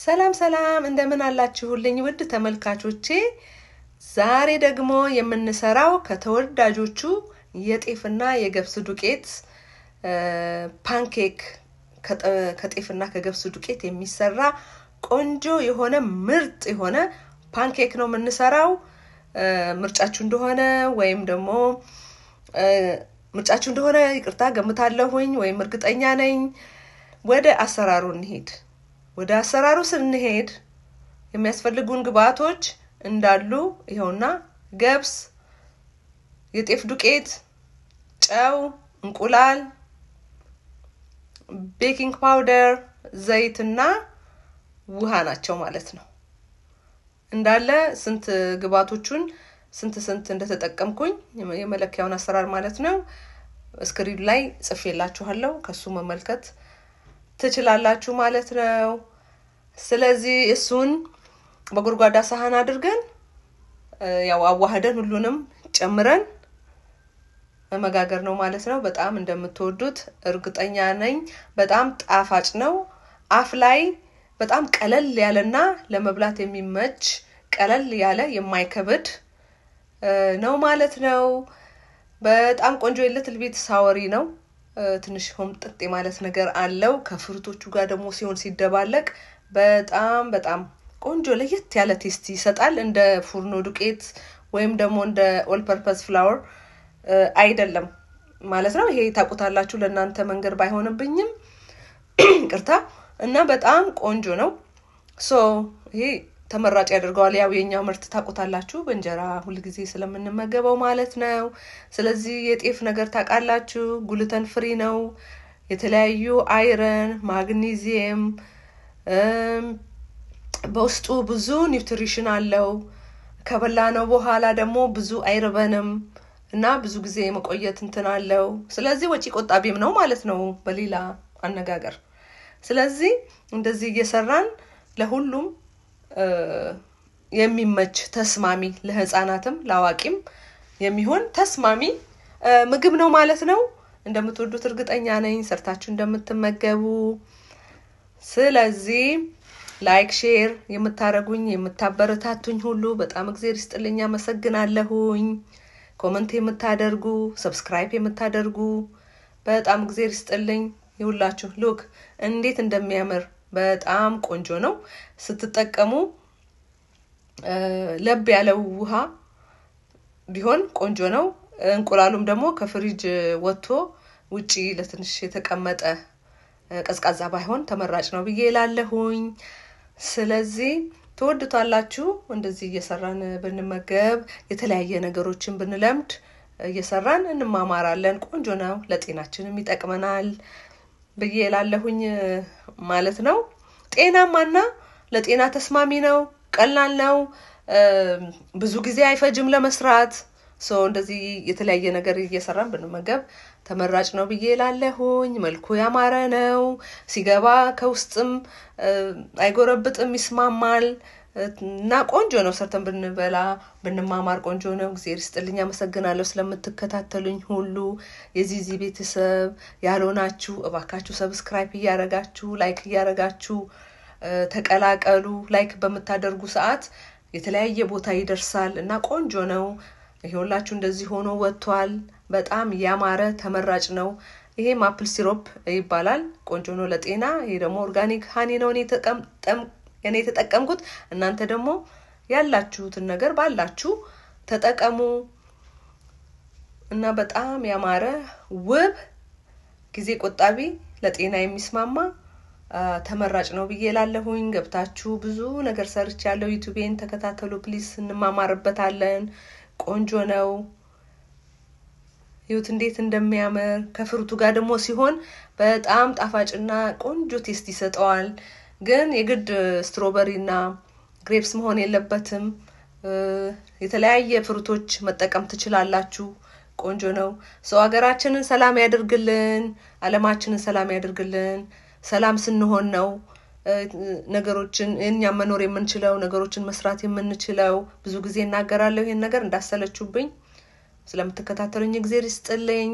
ሰላም ሰላም እንደምን አላችሁልኝ ውድ ተመልካቾቼ ዛሬ ደግሞ የምንሰራው ከተወዳጆቹ የጤፍና የገብስ ዱቄት ፓንኬክ ከጤፍና ከገብስ ዱቄት የሚሰራ ቆንጆ የሆነ ምርጥ የሆነ ፓንኬክ ነው የምንሰራው ምርጫችሁ እንደሆነ ወይም ደግሞ ምርጫችሁ እንደሆነ ይቅርታ ገምታለሁኝ ወይም እርግጠኛ ነኝ ወደ አሰራሩ እንሄድ። ወደ አሰራሩ ስንሄድ የሚያስፈልጉን ግብዓቶች እንዳሉ ይኸውና ገብስ፣ የጤፍ ዱቄት፣ ጨው፣ እንቁላል፣ ቤኪንግ ፓውደር፣ ዘይትና ውሃ ናቸው ማለት ነው። እንዳለ ስንት ግብአቶቹን ስንት ስንት እንደተጠቀምኩኝ የመለኪያውን አሰራር ማለት ነው እስክሪን ላይ ጽፌላችኋለሁ። ከሱ መመልከት ትችላላችሁ ማለት ነው። ስለዚህ እሱን በጎድጓዳ ሳህን አድርገን ያው አዋህደን ሁሉንም ጨምረን መመጋገር ነው ማለት ነው። በጣም እንደምትወዱት እርግጠኛ ነኝ። በጣም ጣፋጭ ነው። አፍ ላይ በጣም ቀለል ያለና ለመብላት የሚመች ቀለል ያለ የማይከብድ ነው ማለት ነው። በጣም ቆንጆ የለት ልቤት ሳወሪ ነው። ትንሽ ሆምጥጤ ማለት ነገር አለው። ከፍሩቶቹ ጋር ደግሞ ሲሆን ሲደባለቅ በጣም በጣም ቆንጆ ለየት ያለ ቴስት ይሰጣል። እንደ ፉርኖ ዱቄት ወይም ደግሞ እንደ ኦል ፐርፐስ ፍላወር አይደለም ማለት ነው። ይሄ ታውቁታላችሁ። ለእናንተ መንገድ ባይሆንብኝም ቅርታ እና በጣም ቆንጆ ነው። ሶ ይሄ ተመራጭ ያደርገዋል። ያው የኛው ምርት ታቁታላችሁ በእንጀራ ሁልጊዜ ስለምንመገበው ማለት ነው። ስለዚህ የጤፍ ነገር ታውቃላችሁ፣ ጉልተን ፍሪ ነው። የተለያዩ አይረን፣ ማግኒዚየም በውስጡ ብዙ ኒውትሪሽን አለው። ከበላ ነው በኋላ ደግሞ ብዙ አይርበንም እና ብዙ ጊዜ መቆየት እንትን አለው። ስለዚህ ወጪ ቆጣቢም ነው ማለት ነው በሌላ አነጋገር። ስለዚህ እንደዚህ እየሰራን ለሁሉም የሚመች ተስማሚ ለህፃናትም ለአዋቂም የሚሆን ተስማሚ ምግብ ነው ማለት ነው። እንደምትወዱት እርግጠኛ ነኝ፣ ሰርታችሁ እንደምትመገቡ። ስለዚህ ላይክ፣ ሼር የምታደርጉኝ የምታበረታቱኝ ሁሉ በጣም እግዜር ይስጥልኝ፣ አመሰግናለሁኝ። ኮመንት የምታደርጉ ሰብስክራይብ የምታደርጉ በጣም እግዜር ይስጥልኝ። ይውላችሁ ሉክ እንዴት እንደሚያምር በጣም ቆንጆ ነው። ስትጠቀሙ ለብ ያለው ውሃ ቢሆን ቆንጆ ነው። እንቁላሉም ደግሞ ከፍሪጅ ወጥቶ ውጪ ለትንሽ የተቀመጠ ቀዝቃዛ ባይሆን ተመራጭ ነው ብዬ ላለሁኝ። ስለዚህ ትወዱታላችሁ። እንደዚህ እየሰራን ብንመገብ የተለያየ ነገሮችን ብንለምድ እየሰራን እንማማራለን። ቆንጆ ነው፣ ለጤናችንም ይጠቅመናል ብዬ ላለሁኝ። ማለት ነው። ጤናማና ለጤና ተስማሚ ነው። ቀላል ነው። ብዙ ጊዜ አይፈጅም ለመስራት። ሰው እንደዚህ የተለያየ ነገር እየሰራን ብንመገብ ተመራጭ ነው ብዬ ላለሁኝ። መልኩ ያማረ ነው። ሲገባ ከውስጥም አይጎረብጥም፣ ይስማማል። እና ቆንጆ ነው። ሰርተን ብንበላ ብንማማር ቆንጆ ነው። እግዚአብሔር ይስጥልኝ። አመሰግናለሁ ስለምትከታተሉኝ ሁሉ የዚዚ ቤተሰብ ያልሆናችሁ እባካችሁ ሰብስክራይብ እያረጋችሁ ላይክ እያረጋችሁ ተቀላቀሉ። ላይክ በምታደርጉ ሰዓት የተለያየ ቦታ ይደርሳል እና ቆንጆ ነው። ይሄውላችሁ እንደዚህ ሆኖ ወጥቷል። በጣም ያማረ ተመራጭ ነው። ይሄ ማፕል ሲሮፕ ይባላል። ቆንጆ ነው ለጤና። ይሄ ደግሞ ኦርጋኒክ ሀኒ ነው እኔ እኔ የተጠቀምኩት እናንተ ደግሞ ያላችሁትን ነገር ባላችሁ ተጠቀሙ እና በጣም ያማረ ውብ ጊዜ ቆጣቢ ለጤና የሚስማማ ተመራጭ ነው ብዬ ላለሁኝ። ገብታችሁ ብዙ ነገር ሰርች ያለው ዩቱቤን ተከታተሉ ፕሊስ፣ እንማማርበታለን። ቆንጆ ነው። ህይወት እንዴት እንደሚያምር ከፍሩቱ ጋር ደግሞ ሲሆን በጣም ጣፋጭና ቆንጆ ቴስት ይሰጠዋል። ግን የግድ ስትሮበሪና ግሬፕስ መሆን የለበትም። የተለያየ ፍሩቶች መጠቀም ትችላላችሁ። ቆንጆ ነው። ሰው ሀገራችንን ሰላም ያደርግልን፣ አለማችንን ሰላም ያደርግልን። ሰላም ስንሆን ነው ነገሮችን እኛም መኖር የምንችለው ነገሮችን መስራት የምንችለው። ብዙ ጊዜ እናገራለሁ ይህን ነገር እንዳሰለችሁብኝ። ስለምትከታተሉኝ እግዜር ይስጥልኝ።